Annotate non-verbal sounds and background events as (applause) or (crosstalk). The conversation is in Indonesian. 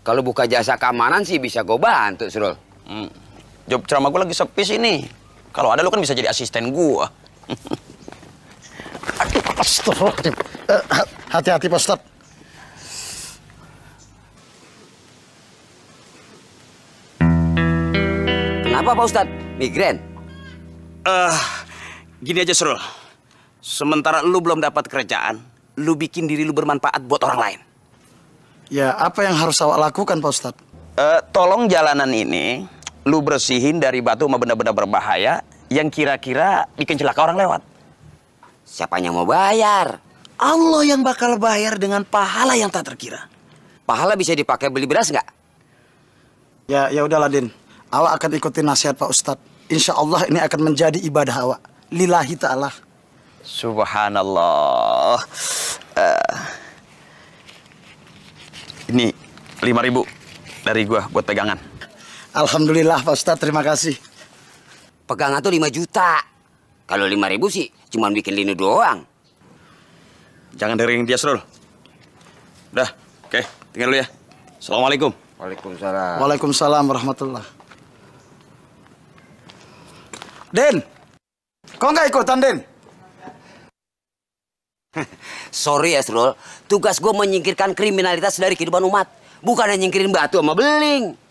Kalau buka jasa keamanan sih bisa gue bantu, Surul. Hmm. Job ceramah gue lagi sepi sini. Kalau ada lu kan bisa jadi asisten gue. (laughs) Aduh, eh, Hati-hati, Pak Ustadz. Kenapa, Pak Ustadz? Migren? Uh, eh, gini aja, Surul. Sementara lu belum dapat kerjaan, lu bikin diri lu bermanfaat buat orang lain. Ya, apa yang harus awak lakukan, Pak Ustadz? Uh, tolong jalanan ini lu bersihin dari batu sama benda-benda berbahaya yang kira-kira bikin celaka orang lewat. Siapa yang mau bayar? Allah yang bakal bayar dengan pahala yang tak terkira. Pahala bisa dipakai beli beras nggak? Ya, ya udahlah Din. Awak akan ikuti nasihat Pak Ustadz. Insya Allah ini akan menjadi ibadah awak. Lillahi ta'ala. Subhanallah. Uh, ini 5000 dari gua buat pegangan. Alhamdulillah Pak Ustadz, terima kasih. Pegangan tuh 5 juta. Kalau 5000 sih cuma bikin lini doang. Jangan dengerin dia, Srul. Udah, oke, okay, tinggal dulu ya. Assalamualaikum. Waalaikumsalam. Waalaikumsalam warahmatullah. Den, kok nggak ikutan Den? (laughs) Sorry ya, Srul. Tugas gue menyingkirkan kriminalitas dari kehidupan umat. Bukan hanya nyingkirin batu sama beling.